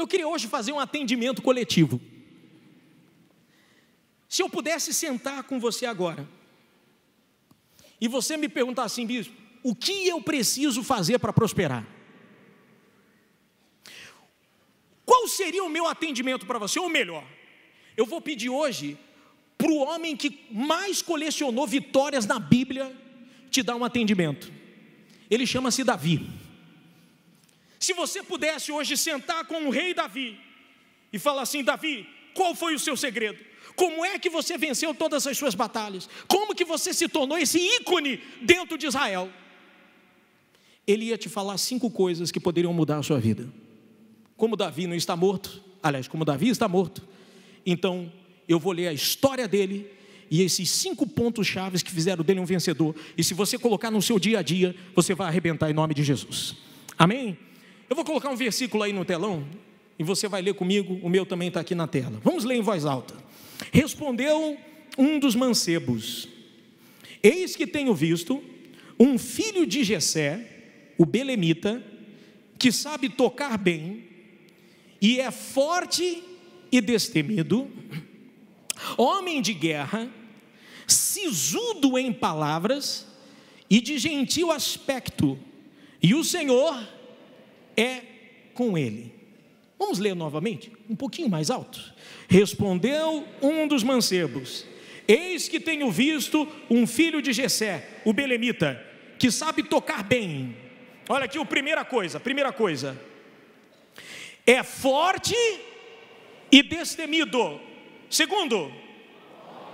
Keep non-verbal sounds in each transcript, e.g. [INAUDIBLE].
Eu queria hoje fazer um atendimento coletivo. Se eu pudesse sentar com você agora, e você me perguntar assim, bispo, o que eu preciso fazer para prosperar? Qual seria o meu atendimento para você? Ou melhor, eu vou pedir hoje para o homem que mais colecionou vitórias na Bíblia te dar um atendimento. Ele chama-se Davi. Se você pudesse hoje sentar com o rei Davi e falar assim: Davi, qual foi o seu segredo? Como é que você venceu todas as suas batalhas? Como que você se tornou esse ícone dentro de Israel? Ele ia te falar cinco coisas que poderiam mudar a sua vida. Como Davi não está morto, aliás, como Davi está morto, então eu vou ler a história dele e esses cinco pontos chaves que fizeram dele um vencedor. E se você colocar no seu dia a dia, você vai arrebentar em nome de Jesus. Amém? Eu vou colocar um versículo aí no telão e você vai ler comigo, o meu também está aqui na tela. Vamos ler em voz alta. Respondeu um dos mancebos: Eis que tenho visto um filho de Gesé, o belemita, que sabe tocar bem e é forte e destemido, homem de guerra, sisudo em palavras e de gentil aspecto, e o Senhor é com ele. Vamos ler novamente, um pouquinho mais alto. Respondeu um dos mancebos: Eis que tenho visto um filho de Jessé, o belemita, que sabe tocar bem. Olha aqui, a primeira coisa, primeira coisa. É forte e destemido. Segundo,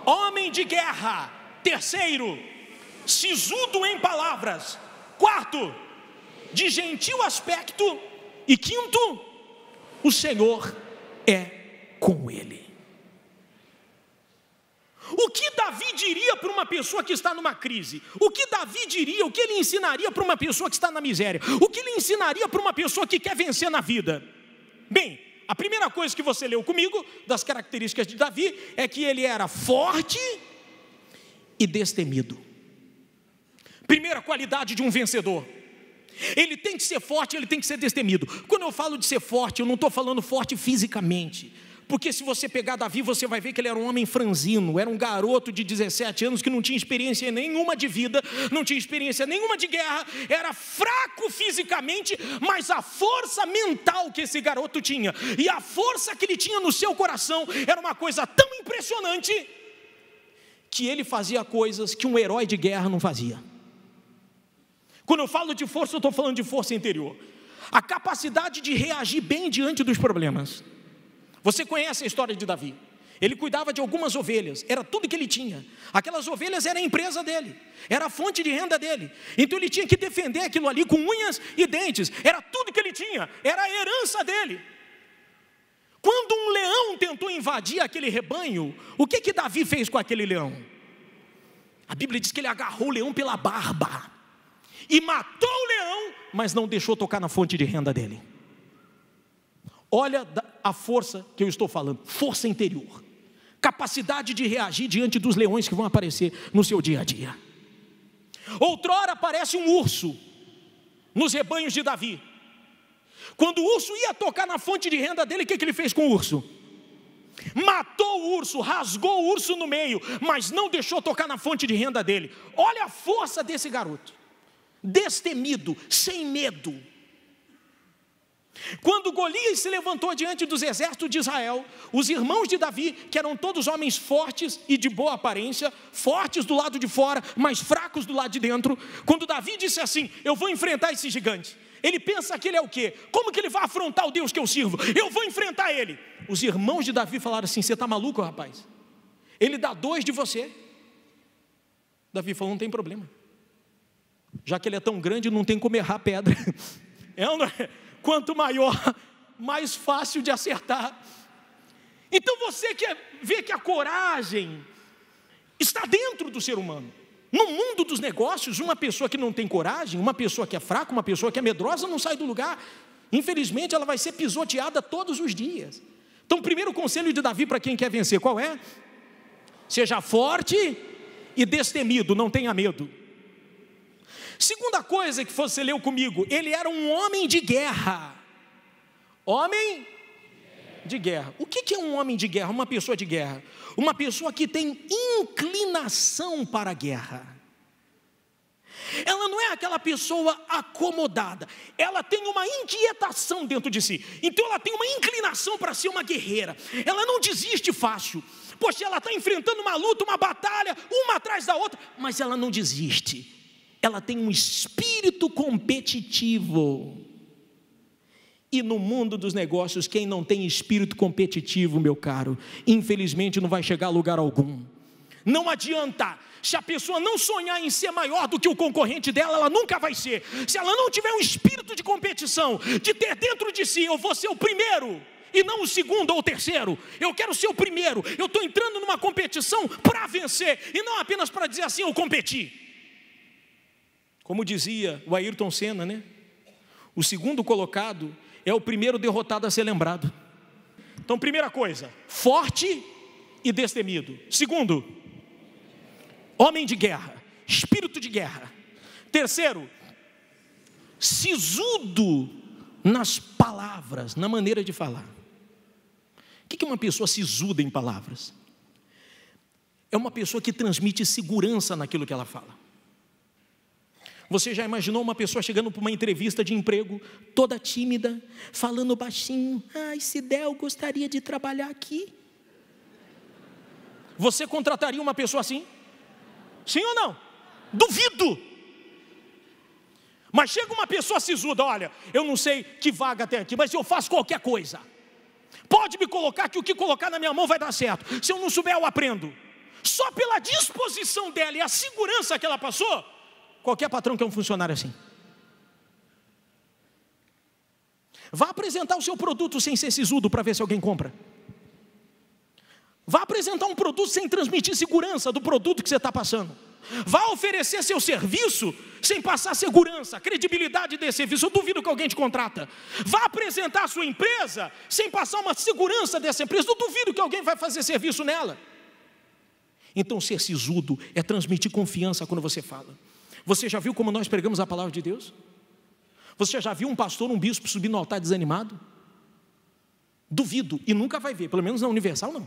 homem de guerra. Terceiro, sisudo em palavras. Quarto, de gentil aspecto, e quinto, o Senhor é com ele. O que Davi diria para uma pessoa que está numa crise? O que Davi diria, o que ele ensinaria para uma pessoa que está na miséria? O que ele ensinaria para uma pessoa que quer vencer na vida? Bem, a primeira coisa que você leu comigo, das características de Davi, é que ele era forte e destemido. Primeira qualidade de um vencedor. Ele tem que ser forte, ele tem que ser destemido. Quando eu falo de ser forte, eu não estou falando forte fisicamente. Porque se você pegar Davi, você vai ver que ele era um homem franzino, era um garoto de 17 anos que não tinha experiência nenhuma de vida, não tinha experiência nenhuma de guerra, era fraco fisicamente, mas a força mental que esse garoto tinha e a força que ele tinha no seu coração era uma coisa tão impressionante que ele fazia coisas que um herói de guerra não fazia. Quando eu falo de força, eu estou falando de força interior. A capacidade de reagir bem diante dos problemas. Você conhece a história de Davi. Ele cuidava de algumas ovelhas, era tudo que ele tinha. Aquelas ovelhas eram a empresa dele, era a fonte de renda dele. Então ele tinha que defender aquilo ali com unhas e dentes, era tudo que ele tinha, era a herança dele. Quando um leão tentou invadir aquele rebanho, o que que Davi fez com aquele leão? A Bíblia diz que ele agarrou o leão pela barba e matou o leão, mas não deixou tocar na fonte de renda dele. Olha a força que eu estou falando, força interior, capacidade de reagir diante dos leões que vão aparecer no seu dia a dia. Outrora aparece um urso nos rebanhos de Davi. Quando o urso ia tocar na fonte de renda dele, o que, que ele fez com o urso? Matou o urso, rasgou o urso no meio, mas não deixou tocar na fonte de renda dele. Olha a força desse garoto destemido, sem medo. Quando Golias se levantou diante dos exércitos de Israel, os irmãos de Davi, que eram todos homens fortes e de boa aparência, fortes do lado de fora, mas fracos do lado de dentro, quando Davi disse assim: Eu vou enfrentar esse gigante. Ele pensa que ele é o quê? Como que ele vai afrontar o Deus que eu sirvo? Eu vou enfrentar ele. Os irmãos de Davi falaram assim: Você está maluco, rapaz? Ele dá dois de você. Davi falou: Não tem problema já que ele é tão grande, não tem como errar pedra. [LAUGHS] É, não é? Quanto maior, mais fácil de acertar. Então você quer é, ver que a coragem está dentro do ser humano. No mundo dos negócios, uma pessoa que não tem coragem, uma pessoa que é fraca, uma pessoa que é medrosa, não sai do lugar. Infelizmente, ela vai ser pisoteada todos os dias. Então, primeiro conselho de Davi para quem quer vencer, qual é? Seja forte e destemido, não tenha medo. Segunda coisa que você leu comigo, ele era um homem de guerra. Homem de guerra. O que é um homem de guerra? Uma pessoa de guerra. Uma pessoa que tem inclinação para a guerra. Ela não é aquela pessoa acomodada, ela tem uma inquietação dentro de si, então ela tem uma inclinação para ser uma guerreira, ela não desiste fácil, poxa, ela está enfrentando uma luta, uma batalha, uma atrás da outra, mas ela não desiste, ela tem um espírito competitivo. E no mundo dos negócios, quem não tem espírito competitivo, meu caro, infelizmente não vai chegar a lugar algum. Não adianta. Se a pessoa não sonhar em ser maior do que o concorrente dela, ela nunca vai ser. Se ela não tiver um espírito de competição, de ter dentro de si, eu vou ser o primeiro e não o segundo ou o terceiro. Eu quero ser o primeiro. Eu estou entrando numa competição para vencer e não apenas para dizer assim, eu competi. Como dizia o Ayrton Senna, né? O segundo colocado é o primeiro derrotado a ser lembrado. Então, primeira coisa, forte e destemido. Segundo, homem de guerra, espírito de guerra. Terceiro, sisudo nas palavras, na maneira de falar. O que é uma pessoa sisuda em palavras? É uma pessoa que transmite segurança naquilo que ela fala. Você já imaginou uma pessoa chegando para uma entrevista de emprego, toda tímida, falando baixinho: ai, se der, eu gostaria de trabalhar aqui. Você contrataria uma pessoa assim? Sim ou não? Duvido! Mas chega uma pessoa sisuda, olha, eu não sei que vaga tem aqui, mas eu faço qualquer coisa. Pode me colocar que o que colocar na minha mão vai dar certo. Se eu não souber, eu aprendo. Só pela disposição dela e a segurança que ela passou, Qualquer patrão que é um funcionário assim. Vá apresentar o seu produto sem ser sisudo para ver se alguém compra. Vá apresentar um produto sem transmitir segurança do produto que você está passando. Vá oferecer seu serviço sem passar segurança, credibilidade desse serviço. Eu duvido que alguém te contrata. Vá apresentar a sua empresa sem passar uma segurança dessa empresa. Eu duvido que alguém vai fazer serviço nela. Então, ser sisudo é transmitir confiança quando você fala. Você já viu como nós pregamos a palavra de Deus? Você já viu um pastor, um bispo subir no altar desanimado? Duvido, e nunca vai ver, pelo menos na Universal não.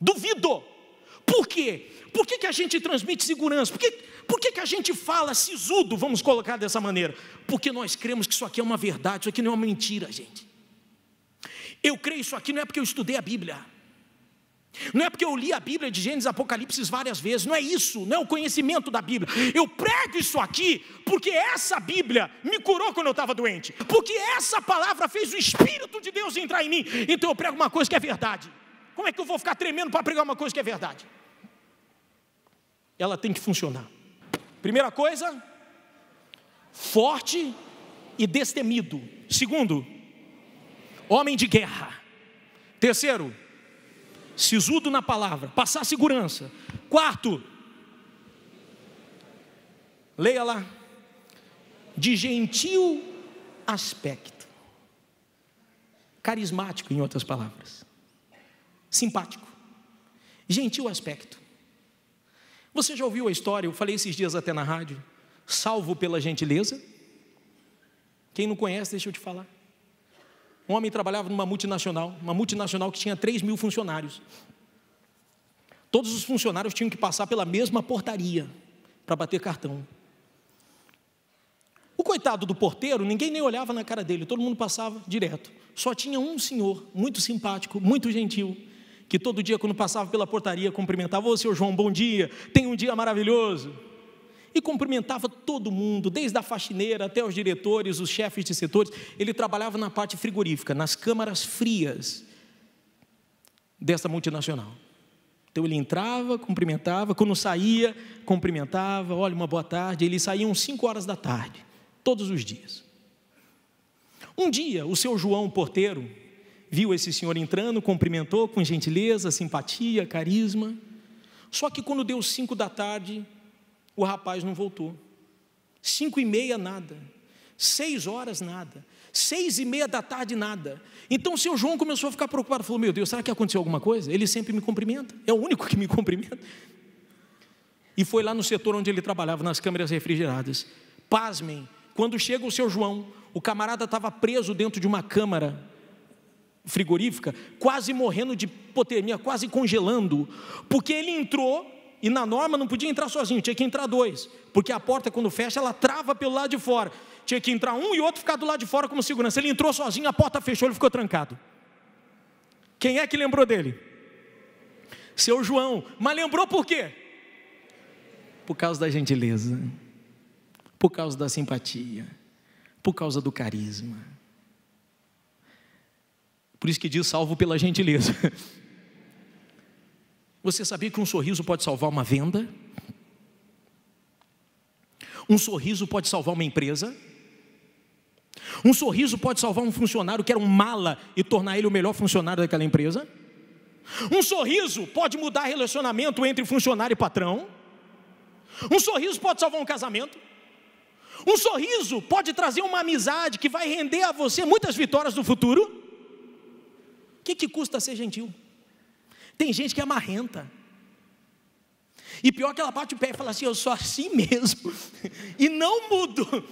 Duvido! Por quê? Por que, que a gente transmite segurança? Por, que, por que, que a gente fala sisudo, vamos colocar dessa maneira? Porque nós cremos que isso aqui é uma verdade, isso aqui não é uma mentira, gente. Eu creio isso aqui não é porque eu estudei a Bíblia. Não é porque eu li a Bíblia de Gênesis e Apocalipse várias vezes, não é isso, não é o conhecimento da Bíblia. Eu prego isso aqui porque essa Bíblia me curou quando eu estava doente, porque essa palavra fez o Espírito de Deus entrar em mim. Então eu prego uma coisa que é verdade. Como é que eu vou ficar tremendo para pregar uma coisa que é verdade? Ela tem que funcionar. Primeira coisa, forte e destemido. Segundo, homem de guerra. Terceiro, sisudo na palavra, passar segurança. Quarto, leia lá, de gentil aspecto, carismático, em outras palavras, simpático, gentil aspecto. Você já ouviu a história? Eu falei esses dias até na rádio. Salvo pela gentileza. Quem não conhece, deixa eu te falar. Um homem trabalhava numa multinacional, uma multinacional que tinha 3 mil funcionários. Todos os funcionários tinham que passar pela mesma portaria para bater cartão. O coitado do porteiro, ninguém nem olhava na cara dele, todo mundo passava direto. Só tinha um senhor, muito simpático, muito gentil, que todo dia, quando passava pela portaria, cumprimentava: Ô, seu João, bom dia, tem um dia maravilhoso e cumprimentava todo mundo, desde a faxineira até os diretores, os chefes de setores. Ele trabalhava na parte frigorífica, nas câmaras frias dessa multinacional. Então ele entrava, cumprimentava, quando saía, cumprimentava, olha, uma boa tarde. Ele saía às 5 horas da tarde, todos os dias. Um dia, o seu João o porteiro viu esse senhor entrando, cumprimentou com gentileza, simpatia, carisma. Só que quando deu 5 da tarde, o rapaz não voltou. Cinco e meia, nada. Seis horas, nada. Seis e meia da tarde, nada. Então o seu João começou a ficar preocupado. Falou: Meu Deus, será que aconteceu alguma coisa? Ele sempre me cumprimenta. É o único que me cumprimenta. E foi lá no setor onde ele trabalhava, nas câmeras refrigeradas. Pasmem, quando chega o seu João, o camarada estava preso dentro de uma câmara frigorífica, quase morrendo de hipotermia, quase congelando, porque ele entrou e na norma não podia entrar sozinho, tinha que entrar dois, porque a porta quando fecha ela trava pelo lado de fora. Tinha que entrar um e outro ficar do lado de fora como segurança. Ele entrou sozinho, a porta fechou, ele ficou trancado. Quem é que lembrou dele? Seu João. Mas lembrou por quê? Por causa da gentileza, por causa da simpatia, por causa do carisma. Por isso que diz salvo pela gentileza. [LAUGHS] Você sabia que um sorriso pode salvar uma venda? Um sorriso pode salvar uma empresa? Um sorriso pode salvar um funcionário que era um mala e tornar ele o melhor funcionário daquela empresa? Um sorriso pode mudar relacionamento entre funcionário e patrão? Um sorriso pode salvar um casamento? Um sorriso pode trazer uma amizade que vai render a você muitas vitórias no futuro? O que, que custa ser gentil? Tem gente que é marrenta. E pior que ela bate o pé e fala assim: Eu sou assim [LAUGHS] mesmo. E não mudo.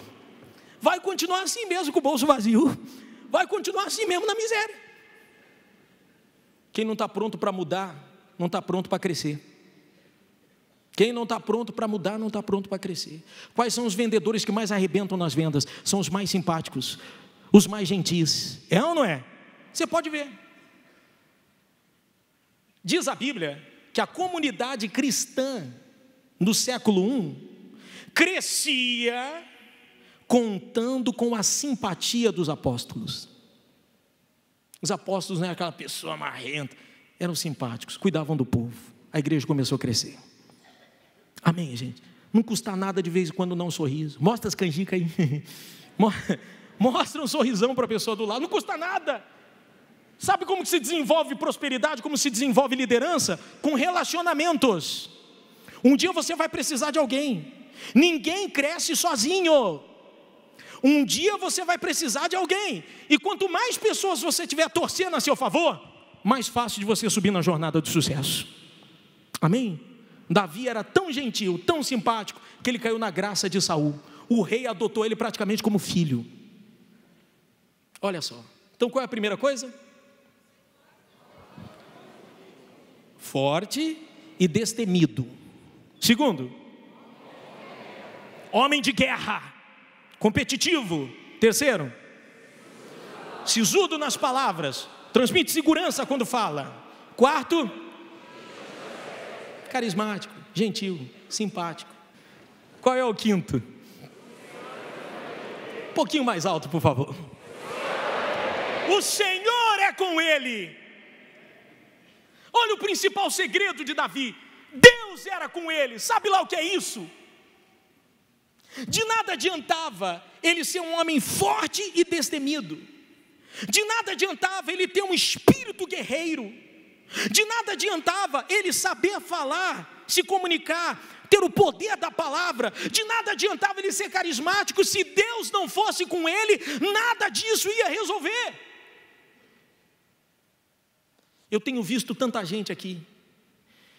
Vai continuar assim mesmo com o bolso vazio. Vai continuar assim mesmo na miséria. Quem não está pronto para mudar, não está pronto para crescer. Quem não está pronto para mudar, não está pronto para crescer. Quais são os vendedores que mais arrebentam nas vendas? São os mais simpáticos, os mais gentis. É ou não é? Você pode ver. Diz a Bíblia que a comunidade cristã no século I crescia contando com a simpatia dos apóstolos. Os apóstolos não eram aquela pessoa marrenta, eram simpáticos, cuidavam do povo. A igreja começou a crescer. Amém, gente? Não custa nada de vez em quando não um sorriso. Mostra as canjicas aí. [LAUGHS] Mostra um sorrisão para a pessoa do lado, não custa nada. Sabe como se desenvolve prosperidade, como se desenvolve liderança? Com relacionamentos. Um dia você vai precisar de alguém. Ninguém cresce sozinho. Um dia você vai precisar de alguém. E quanto mais pessoas você tiver torcendo a seu favor, mais fácil de você subir na jornada do sucesso. Amém? Davi era tão gentil, tão simpático, que ele caiu na graça de Saul. O rei adotou ele praticamente como filho. Olha só. Então qual é a primeira coisa? forte e destemido. Segundo, homem de guerra, competitivo. Terceiro, sisudo nas palavras, transmite segurança quando fala. Quarto, carismático, gentil, simpático. Qual é o quinto? Um pouquinho mais alto, por favor. O Senhor é com ele Olha o principal segredo de Davi: Deus era com ele, sabe lá o que é isso? De nada adiantava ele ser um homem forte e destemido, de nada adiantava ele ter um espírito guerreiro, de nada adiantava ele saber falar, se comunicar, ter o poder da palavra, de nada adiantava ele ser carismático, se Deus não fosse com ele, nada disso ia resolver. Eu tenho visto tanta gente aqui,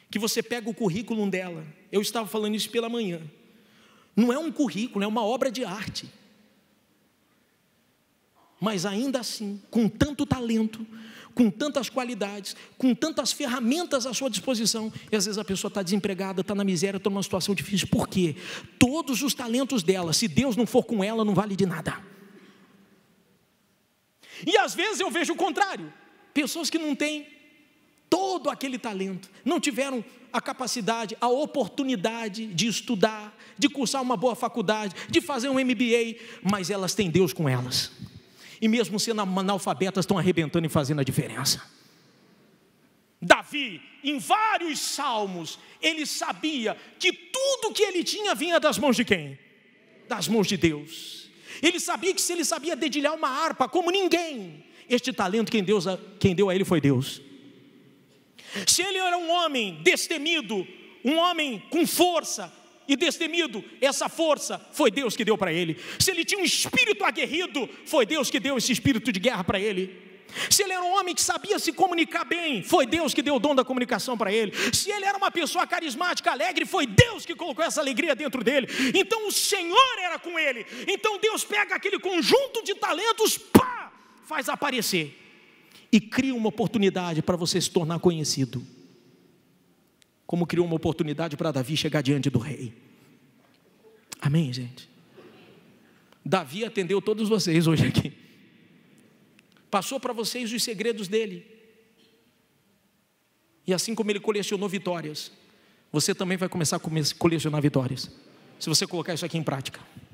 que você pega o currículo dela, eu estava falando isso pela manhã. Não é um currículo, é uma obra de arte. Mas ainda assim, com tanto talento, com tantas qualidades, com tantas ferramentas à sua disposição, e às vezes a pessoa está desempregada, está na miséria, está numa situação difícil. Por quê? Todos os talentos dela, se Deus não for com ela, não vale de nada. E às vezes eu vejo o contrário: pessoas que não têm todo aquele talento, não tiveram a capacidade, a oportunidade de estudar, de cursar uma boa faculdade, de fazer um MBA, mas elas têm Deus com elas. E mesmo sendo analfabetas, estão arrebentando e fazendo a diferença. Davi, em vários salmos, ele sabia que tudo que ele tinha vinha das mãos de quem? Das mãos de Deus. Ele sabia que se ele sabia dedilhar uma harpa como ninguém, este talento quem Deus quem deu a ele foi Deus. Se ele era um homem destemido, um homem com força e destemido, essa força foi Deus que deu para ele. Se ele tinha um espírito aguerrido, foi Deus que deu esse espírito de guerra para ele. Se ele era um homem que sabia se comunicar bem, foi Deus que deu o dom da comunicação para ele. Se ele era uma pessoa carismática, alegre, foi Deus que colocou essa alegria dentro dele. Então o Senhor era com ele. Então Deus pega aquele conjunto de talentos, pá, faz aparecer e cria uma oportunidade para você se tornar conhecido. Como criou uma oportunidade para Davi chegar diante do rei. Amém, gente? Davi atendeu todos vocês hoje aqui. Passou para vocês os segredos dele. E assim como ele colecionou vitórias, você também vai começar a colecionar vitórias. Se você colocar isso aqui em prática.